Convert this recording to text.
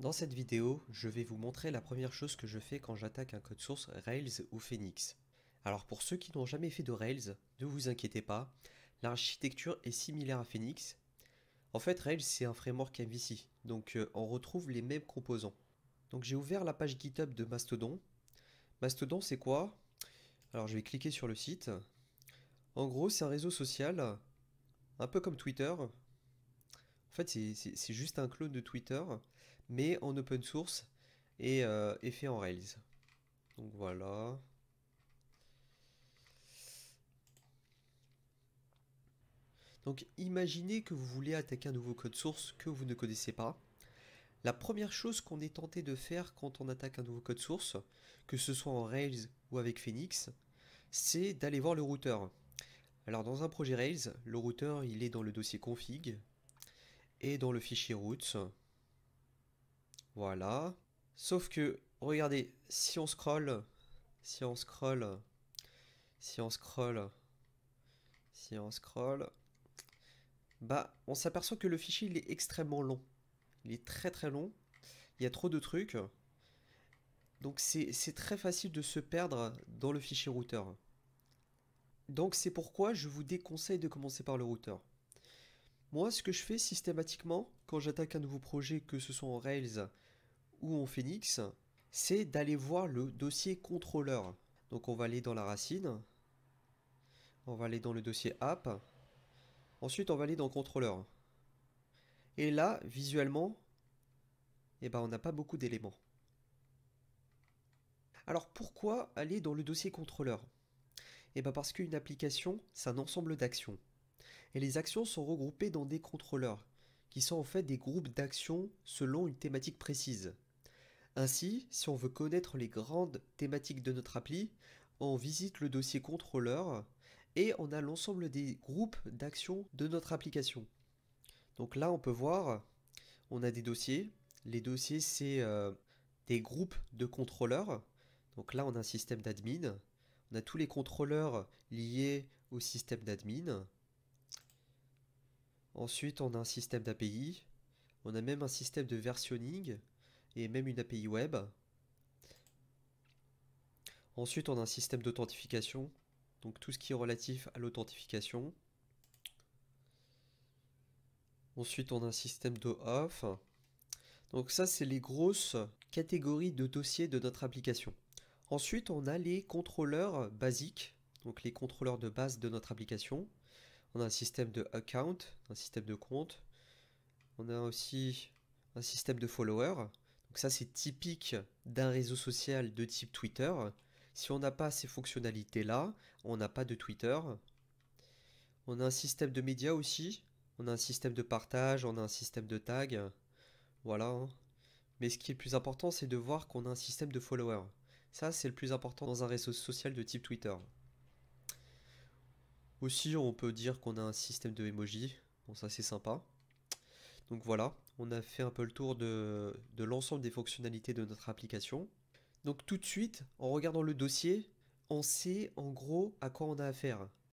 Dans cette vidéo, je vais vous montrer la première chose que je fais quand j'attaque un code source Rails ou Phoenix. Alors pour ceux qui n'ont jamais fait de Rails, ne vous inquiétez pas, l'architecture est similaire à Phoenix. En fait Rails c'est un framework MVC, donc euh, on retrouve les mêmes composants. Donc j'ai ouvert la page GitHub de Mastodon. Mastodon c'est quoi Alors je vais cliquer sur le site. En gros c'est un réseau social, un peu comme Twitter. En fait c'est juste un clone de Twitter, mais en open source euh, et, fait en Rails. Donc voilà. Donc imaginez que vous voulez attaquer un nouveau code source que vous ne connaissez pas. La première chose qu'on est tenté de faire quand on attaque un nouveau code source, que ce soit en Rails ou avec Phoenix, c'est d'aller voir le routeur. Alors dans un projet Rails, le routeur il est dans le dossier config et dans le fichier routes. Voilà. Sauf que, regardez, si on scroll, si on scroll, si on scroll, si on scroll, bah, on s'aperçoit que le fichier, il est extrêmement long. Il est très très long. Il y a trop de trucs. Donc c'est très facile de se perdre dans le fichier routeur. Donc c'est pourquoi je vous déconseille de commencer par le routeur. Moi, ce que je fais systématiquement, quand j'attaque un nouveau projet, que ce soit en Rails ou en Phoenix, c'est d'aller voir le dossier contrôleur. Donc on va aller dans la racine, on va aller dans le dossier app, ensuite on va aller dans contrôleur. Et là, visuellement, eh ben, on n'a pas beaucoup d'éléments. Alors pourquoi aller dans le dossier contrôleur et eh ben parce qu'une application, c'est un ensemble d'actions. Et les actions sont regroupées dans des contrôleurs qui sont en fait des groupes d'actions selon une thématique précise. Ainsi, si on veut connaître les grandes thématiques de notre appli, on visite le dossier contrôleur et on a l'ensemble des groupes d'actions de notre application. Donc là, on peut voir, on a des dossiers. Les dossiers, c'est euh, des groupes de contrôleurs. Donc là, on a un système d'admin. On a tous les contrôleurs liés au système d'admin. Ensuite, on a un système d'API. On a même un système de versionning et même une API web. Ensuite, on a un système d'authentification. Donc tout ce qui est relatif à l'authentification. Ensuite, on a un système de off. Donc ça, c'est les grosses catégories de dossiers de notre application. Ensuite, on a les contrôleurs basiques, donc les contrôleurs de base de notre application. On a un système de account, un système de compte. On a aussi un système de followers. Donc ça, c'est typique d'un réseau social de type Twitter. Si on n'a pas ces fonctionnalités-là, on n'a pas de Twitter. On a un système de médias aussi. On a un système de partage, on a un système de tag. Voilà. Hein. Mais ce qui est le plus important, c'est de voir qu'on a un système de followers. Ça, c'est le plus important dans un réseau social de type Twitter. Aussi, on peut dire qu'on a un système de emoji. Bon, ça, c'est sympa. Donc voilà, on a fait un peu le tour de, de l'ensemble des fonctionnalités de notre application. Donc tout de suite, en regardant le dossier, on sait en gros à quoi on a affaire.